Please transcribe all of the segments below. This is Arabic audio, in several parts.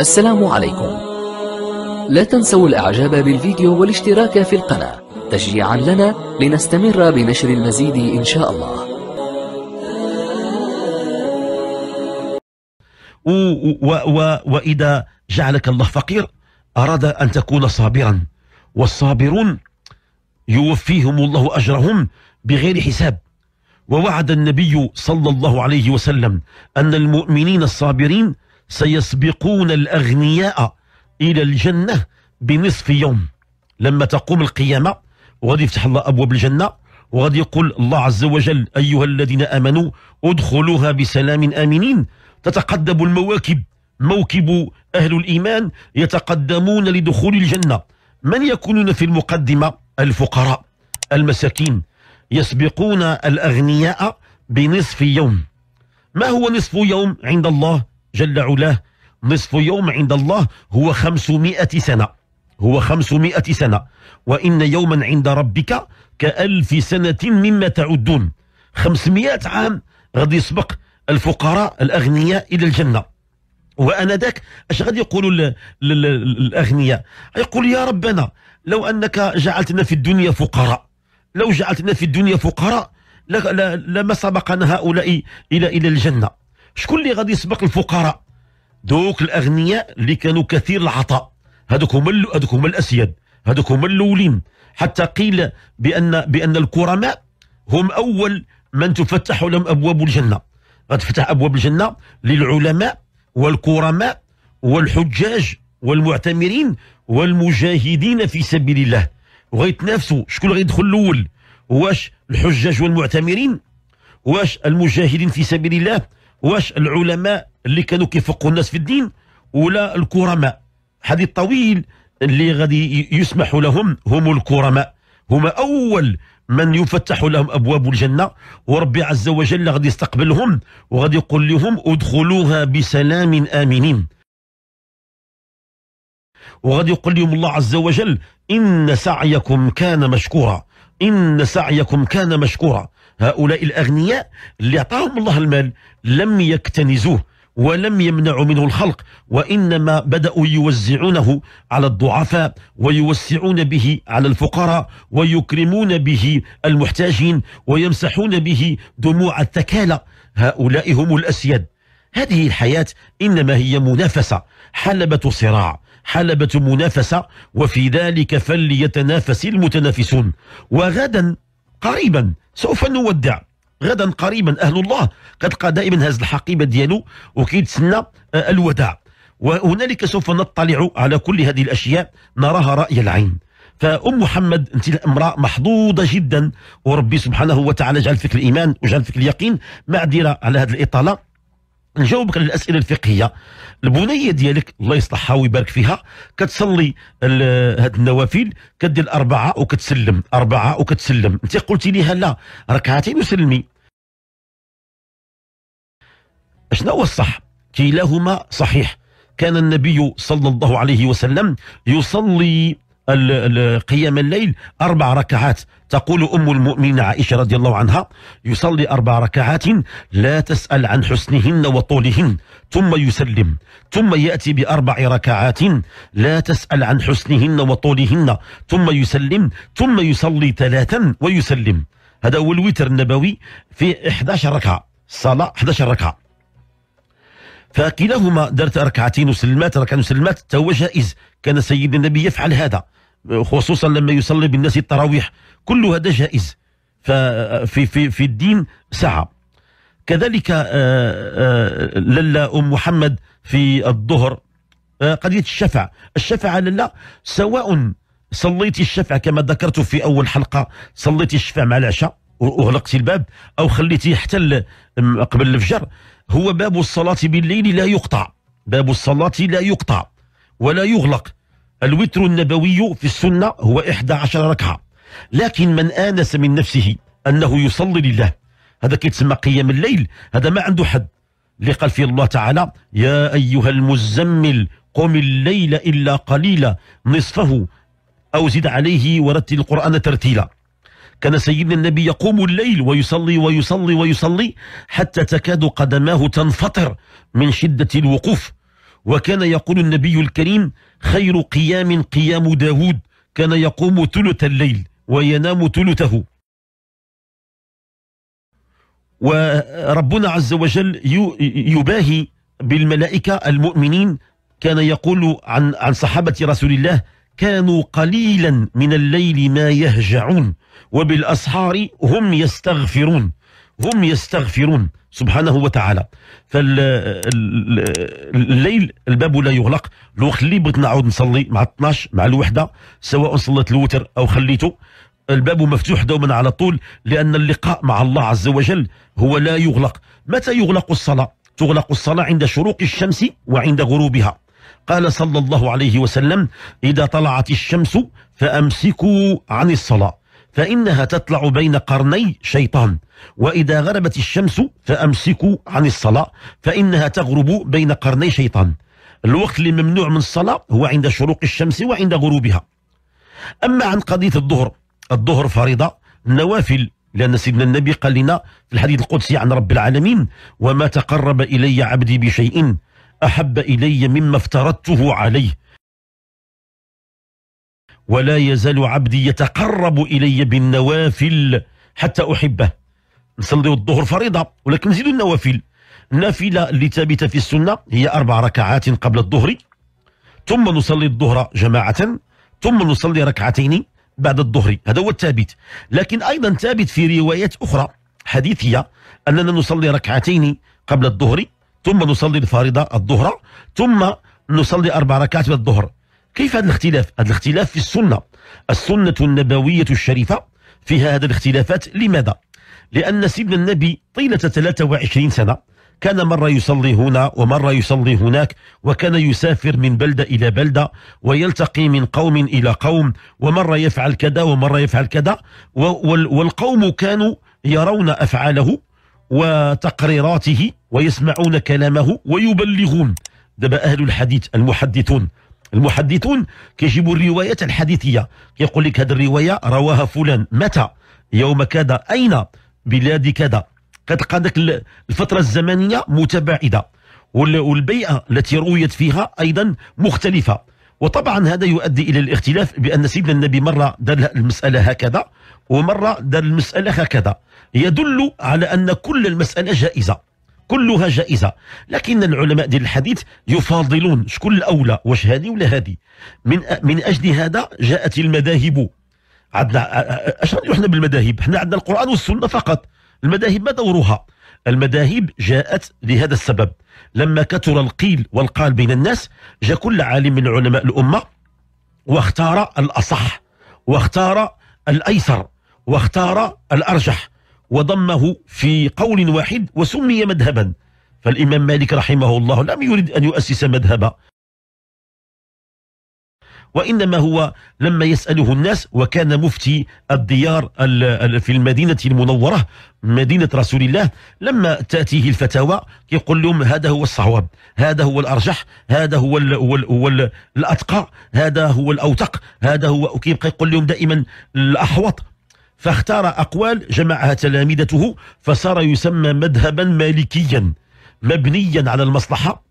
السلام عليكم لا تنسوا الاعجاب بالفيديو والاشتراك في القناة تشجيعا لنا لنستمر بنشر المزيد ان شاء الله و و و وإذا جعلك الله فقير أراد أن تكون صابرا والصابرون يوفيهم الله أجرهم بغير حساب ووعد النبي صلى الله عليه وسلم أن المؤمنين الصابرين سيسبقون الأغنياء إلى الجنة بنصف يوم لما تقوم القيامة وغادي يفتح الله أبواب الجنة وغادي يقول الله عز وجل أيها الذين آمنوا ادخلوها بسلام آمنين تتقدم المواكب موكب أهل الإيمان يتقدمون لدخول الجنة من يكونون في المقدمة الفقراء المساكين يسبقون الأغنياء بنصف يوم ما هو نصف يوم عند الله جل علاه نصف يوم عند الله هو خمسمائة سنة هو خمسمائة سنة وإن يوما عند ربك كألف سنة مما تعدون خمسمائة عام غادي يسبق الفقراء الأغنياء إلى الجنة وأنا ذاك اش غادي يقولوا الأغنياء يقول يا ربنا لو أنك جعلتنا في الدنيا فقراء لو جعلتنا في الدنيا فقراء لما سبقنا هؤلاء إلى إلى الجنة شكون اللي غادي يسبق الفقراء دوك الاغنياء اللي كانوا كثير العطاء هذوك هما هذوك هما الاسياد هذوك هما الاولين حتى قيل بان بان الكرماء هم اول من تفتح لهم ابواب الجنه غتفتح ابواب الجنه للعلماء والكرماء والحجاج والمعتمرين والمجاهدين في سبيل الله وغيتنافسوا شكون اللي غيدخل الاول واش الحجاج والمعتمرين واش المجاهدين في سبيل الله واش العلماء اللي كانوا كيفقوا الناس في الدين ولا الكرماء حديث طويل اللي غادي يسمح لهم هم الكرماء هما اول من يفتح لهم ابواب الجنه وربي عز وجل غادي يستقبلهم وغادي يقول لهم ادخلوها بسلام امنين وغادي يقول لهم الله عز وجل ان سعيكم كان مشكورا ان سعيكم كان مشكورا هؤلاء الأغنياء اللي أعطاهم الله المال لم يكتنزوه ولم يمنعوا منه الخلق وإنما بدأوا يوزعونه على الضعفاء ويوسعون به على الفقراء ويكرمون به المحتاجين ويمسحون به دموع الثكالى هؤلاء هم الأسياد هذه الحياة إنما هي منافسة حلبة صراع حلبة منافسة وفي ذلك فليتنافس المتنافسون وغدا قريبا سوف نودع غدا قريبا اهل الله قد دائما هذا الحقيبه ديالو وكيتسنى آه، الوداع وهنالك سوف نطلع على كل هذه الاشياء نراها راي العين فأم محمد أنت امرأة محظوظة جدا وربي سبحانه وتعالى جعل فيك الإيمان وجعل فيك اليقين معذرة على هذه الإطالة نجاوبك على الاسئله الفقهيه البنيه ديالك الله يصلحها ويبارك فيها كتصلي هاد النوافل كدير اربعه وكتسلم اربعه وكتسلم انت قلتي ليها لا ركعتين وسلمي شنو هو الصح كلاهما صحيح كان النبي صلى الله عليه وسلم يصلي قيام الليل أربع ركعات تقول أم المؤمنين عائشة رضي الله عنها يصلي أربع ركعات لا تسأل عن حسنهن وطولهن ثم يسلم ثم يأتي بأربع ركعات لا تسأل عن حسنهن وطولهن ثم يسلم ثم يصلي ثلاثا ويسلم هذا هو الوتر النبوي في 11 ركعة صلاة 11 ركعة فكلاهما دارت ركعتين وسلمات ركعتين وسلمات تهو جائز كان سيدنا النبي يفعل هذا خصوصا لما يصلي بالناس التراويح كل هذا جائز ففي في في الدين سعه كذلك آه، آه، للا ام محمد في الظهر آه، قضيه الشفع الشفع للا سواء صليت الشفع كما ذكرت في اول حلقه صليت الشفع مع العشاء وغلقتي الباب او خليتيه حتى قبل الفجر هو باب الصلاه بالليل لا يقطع باب الصلاه لا يقطع ولا يغلق الوتر النبوي في السنه هو 11 ركعه لكن من انس من نفسه انه يصلي لله هذا كيتسمى قيام الليل هذا ما عنده حد اللي قال فيه الله تعالى يا ايها المزمل قم الليل الا قليلا نصفه او زد عليه ورتل القران ترتيلا كان سيدنا النبي يقوم الليل ويصلي ويصلي ويصلي حتى تكاد قدماه تنفطر من شدة الوقوف وكان يقول النبي الكريم خير قيام قيام داود كان يقوم ثلث الليل وينام ثلثه وربنا عز وجل يباهي بالملائكة المؤمنين كان يقول عن عن صحابة رسول الله كانوا قليلا من الليل ما يهجعون وبالأسحار هم يستغفرون هم يستغفرون سبحانه وتعالى فالليل الباب لا يغلق الوقت اللي بغيت نعاود نصلي مع 12 مع الوحده سواء صليت الوتر او خليته الباب مفتوح دوما على طول لان اللقاء مع الله عز وجل هو لا يغلق متى يغلق الصلاه تغلق الصلاه عند شروق الشمس وعند غروبها قال صلى الله عليه وسلم إذا طلعت الشمس فأمسكوا عن الصلاة فإنها تطلع بين قرني شيطان وإذا غربت الشمس فأمسكوا عن الصلاة فإنها تغرب بين قرني شيطان الوقت اللي ممنوع من الصلاة هو عند شروق الشمس وعند غروبها أما عن قضية الظهر الظهر فريضة النوافل لأن سيدنا النبي قال لنا في الحديث القدسي عن رب العالمين وما تقرب إلي عبدي بشيء أحب إلي مما افترضته عليه ولا يزال عبدي يتقرب إلي بالنوافل حتى أحبه نصلي الظهر فريضة ولكن نزيد النوافل النافلة اللي ثابتة في السنة هي أربع ركعات قبل الظهر ثم نصلي الظهر جماعة ثم نصلي ركعتين بعد الظهر هذا هو الثابت لكن أيضا ثابت في روايات أخرى حديثية أننا نصلي ركعتين قبل الظهر ثم نصلي الفريضة الظهر ثم نصلي أربع ركعات من الظهر كيف هذا الاختلاف؟ هذا الاختلاف في السنة السنة النبوية الشريفة فيها هذا الاختلافات لماذا؟ لأن سيدنا النبي طيلة 23 سنة كان مرة يصلي هنا ومرة يصلي هناك وكان يسافر من بلدة إلى بلدة ويلتقي من قوم إلى قوم ومرة يفعل كذا ومرة يفعل كذا والقوم كانوا يرون أفعاله وتقريراته ويسمعون كلامه ويبلغون دابا اهل الحديث المحدثون المحدثون كيجيبوا الروايات الحديثيه كيقول لك هذه الروايه رواها فلان متى يوم كذا اين بلاد كذا كتلقى ذاك الفتره الزمنيه متباعده والبيئه التي رويت فيها ايضا مختلفه وطبعا هذا يؤدي الى الاختلاف بان سيدنا النبي مره دار المساله هكذا ومرة دار المسألة هكذا يدل على أن كل المسألة جائزة كلها جائزة لكن العلماء ديال الحديث يفاضلون شكون الأولى واش هذه ولا هذه من من أجل هذا جاءت المذاهب عندنا اش غنديروا احنا بالمذاهب احنا عندنا القرآن والسنة فقط المذاهب ما دورها المذاهب جاءت لهذا السبب لما كثر القيل والقال بين الناس جاء كل عالم من علماء الأمة واختار الأصح واختار الأيسر واختار الأرجح وضمه في قول واحد وسمي مذهبا فالإمام مالك رحمه الله لم يرد أن يؤسس مذهبا وإنما هو لما يسأله الناس وكان مفتي الديار في المدينة المنورة مدينة رسول الله لما تأتيه الفتاوى يقول لهم هذا هو الصواب هذا هو الأرجح هذا هو الـ هو الـ هو الـ الأتقى هذا هو الأوتق هذا هو كيبقى يقول لهم دائما الأحوط فاختار أقوال جمعها تلامذته فصار يسمى مذهبا مالكيا مبنيا على المصلحة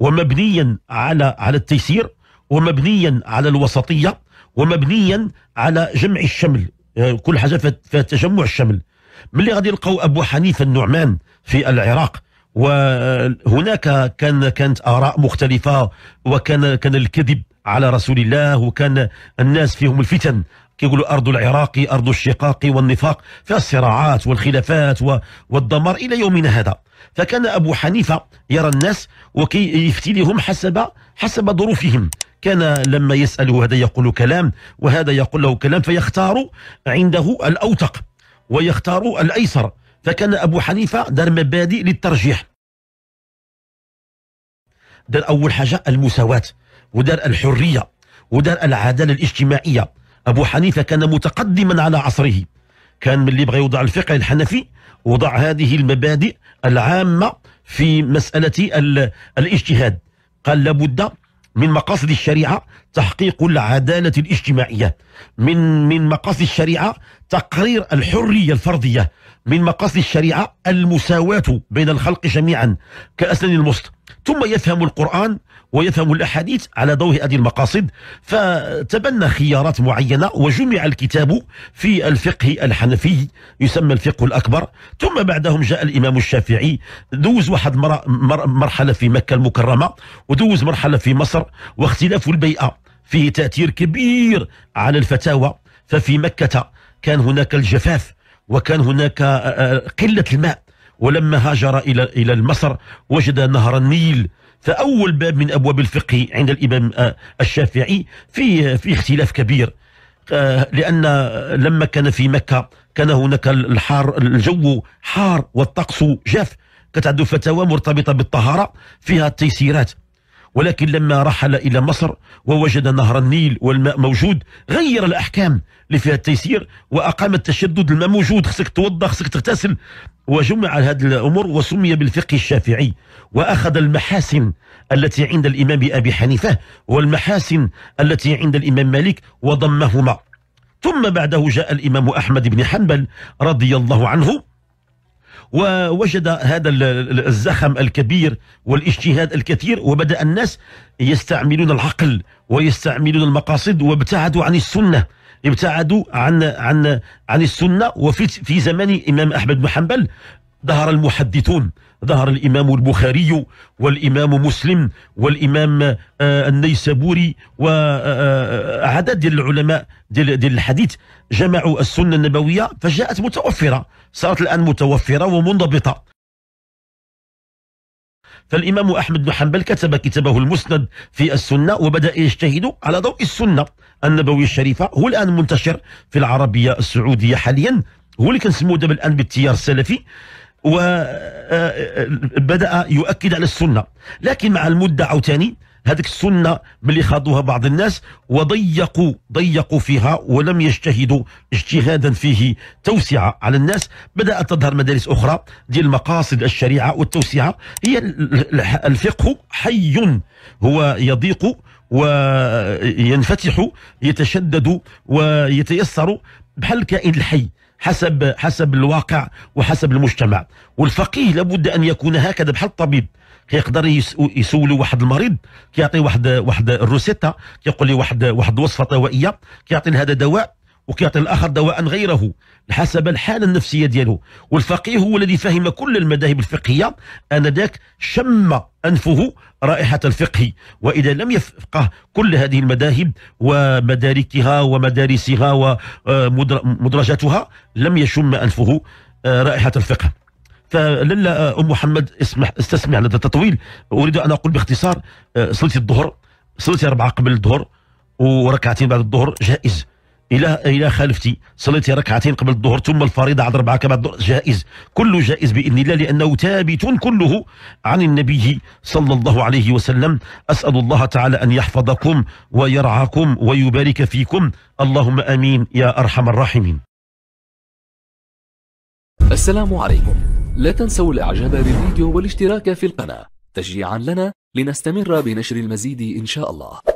ومبنيا على على التيسير ومبنيا على الوسطية ومبنيا على جمع الشمل آه، كل حاجة تجمع الشمل ملي غادي يلقاو أبو حنيفة النعمان في العراق وهناك كان كانت آراء مختلفة وكان كان الكذب على رسول الله وكان الناس فيهم الفتن كيقولوا ارض العراق ارض الشقاق والنفاق فيها الصراعات والخلافات والدمار الى يومنا هذا فكان ابو حنيفه يرى الناس يفتي لهم حسب حسب ظروفهم كان لما يساله هذا يقول كلام وهذا يقول له كلام فيختار عنده الاوثق ويختار الايسر فكان ابو حنيفه دار مبادئ للترجيح دار اول حاجه المساواه ودار الحريه ودار العداله الاجتماعيه أبو حنيفة كان متقدما على عصره كان من اللي بغى يوضع الفقه الحنفي وضع هذه المبادئ العامة في مسألة الاجتهاد قال لابد من مقاصد الشريعة تحقيق العدالة الاجتماعية من من مقاصد الشريعة تقرير الحرية الفردية من مقاصد الشريعة المساواة بين الخلق جميعا كأسنان المسط ثم يفهم القرآن ويفهم الأحاديث على ضوء هذه المقاصد فتبنى خيارات معينة وجمع الكتاب في الفقه الحنفي يسمى الفقه الأكبر ثم بعدهم جاء الإمام الشافعي دوز واحد مرحلة في مكة المكرمة ودوز مرحلة في مصر واختلاف البيئة فيه تأثير كبير على الفتاوى ففي مكة كان هناك الجفاف وكان هناك قلة الماء ولما هاجر إلى إلى مصر وجد نهر النيل فأول باب من أبواب الفقه عند الإمام آه، الشافعي في في اختلاف كبير آه، لأن لما كان في مكة كان هناك الحار الجو حار والطقس جاف كتعد فتاوى مرتبطة بالطهارة فيها التيسيرات ولكن لما رحل إلى مصر ووجد نهر النيل والماء موجود غير الأحكام اللي فيها التيسير وأقام التشدد الماء موجود خصك توضى خصك تغتسل وجمع هذه الأمور وسمي بالفقه الشافعي وأخذ المحاسن التي عند الإمام أبي حنيفة والمحاسن التي عند الإمام مالك وضمهما ثم بعده جاء الإمام أحمد بن حنبل رضي الله عنه ووجد هذا الزخم الكبير والاجتهاد الكثير وبدأ الناس يستعملون العقل ويستعملون المقاصد وابتعدوا عن السنة ابتعدوا عن عن عن السنه وفي في زمان الامام احمد بن حنبل ظهر المحدثون ظهر الإمام البخاري والإمام مسلم والإمام آه، النيسابوري وعدد آه، آه، ديال العلماء ديال ديال الحديث جمعوا السنة النبوية فجاءت متوفرة صارت الآن متوفرة ومنضبطة فالإمام أحمد بن حنبل كتب كتابه المسند في السنة وبدأ يجتهد على ضوء السنة النبوي الشريفه هو الان منتشر في العربيه السعوديه حاليا هو اللي كنسموه دابا الان بالتيار السلفي وبدا آه، آه، يؤكد على السنه لكن مع المده عاوتاني هذيك السنه ملي خاضوها بعض الناس وضيقوا ضيقوا فيها ولم يجتهدوا اجتهادا فيه توسعه على الناس بدات تظهر مدارس اخرى ديال مقاصد الشريعه والتوسعه هي الفقه حي هو يضيق وينفتح يتشدد ويتيسر بحال الكائن الحي حسب حسب الواقع وحسب المجتمع والفقيه لابد ان يكون هكذا بحال الطبيب كيقدر يسول واحد المريض كيعطي واحد واحد الروسيتا كيقول لي واحد واحد وصفه طوائيه كيعطي هذا دواء وكيعطي الاخر دواء غيره حسب الحاله النفسيه دياله والفقيه هو الذي فهم كل المذاهب الفقهيه انذاك شم انفه رائحه الفقه واذا لم يفقه كل هذه المذاهب ومداركها ومدارسها ومدرجتها لم يشم انفه رائحه الفقه فللا ام محمد اسمح استسمع لدى التطويل اريد ان اقول باختصار صلتي الظهر صلتي اربعه قبل الظهر وركعتين بعد الظهر جائز الى الى خالفتي صليتي ركعتين قبل الظهر ثم الفريضه عاد ربعه كما جائز كله جائز باذن الله لانه ثابت كله عن النبي صلى الله عليه وسلم اسال الله تعالى ان يحفظكم ويرعاكم ويبارك فيكم اللهم امين يا ارحم الراحمين السلام عليكم لا تنسوا الاعجاب بالفيديو والاشتراك في القناه تشجيعا لنا لنستمر بنشر المزيد ان شاء الله